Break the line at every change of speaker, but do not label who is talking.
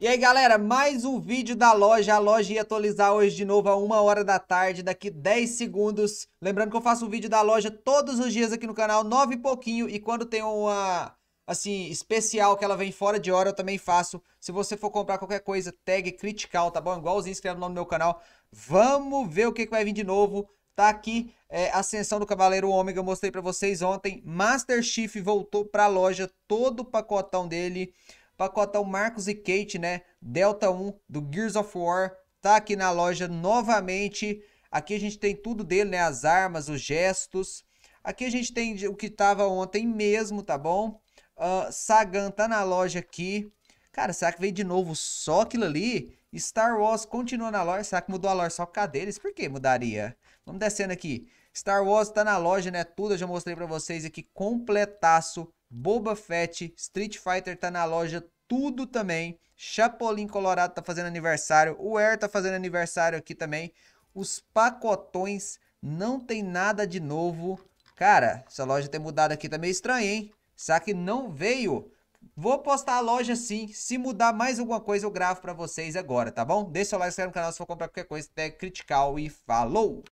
E aí galera, mais um vídeo da loja, a loja ia atualizar hoje de novo a 1 hora da tarde, daqui 10 segundos. Lembrando que eu faço um vídeo da loja todos os dias aqui no canal, 9 e pouquinho, e quando tem uma, assim, especial que ela vem fora de hora, eu também faço. Se você for comprar qualquer coisa, tag critical, tá bom? Igualzinho, inscreva no nome do meu canal. Vamos ver o que, que vai vir de novo. Tá aqui é, Ascensão do Cavaleiro Ômega, eu mostrei pra vocês ontem. Master Chief voltou pra loja, todo o pacotão dele. Pacotão Marcos e Kate, né? Delta 1 do Gears of War. Tá aqui na loja novamente. Aqui a gente tem tudo dele, né? As armas, os gestos. Aqui a gente tem o que tava ontem mesmo, tá bom? Uh, Sagan tá na loja aqui. Cara, será que veio de novo só aquilo ali? Star Wars continua na loja. Será que mudou a loja só por causa deles? Por que mudaria? Vamos descendo aqui. Star Wars tá na loja, né? Tudo eu já mostrei pra vocês aqui completaço. Boba Fett, Street Fighter tá na loja, tudo também. Chapolin Colorado tá fazendo aniversário, o Air tá fazendo aniversário aqui também. Os pacotões não tem nada de novo. Cara, essa loja ter mudado aqui tá meio estranho, hein? que não veio. Vou postar a loja sim. Se mudar mais alguma coisa, eu gravo pra vocês agora, tá bom? Deixa o like, se inscreve no canal se for comprar qualquer coisa. Até critical e falou!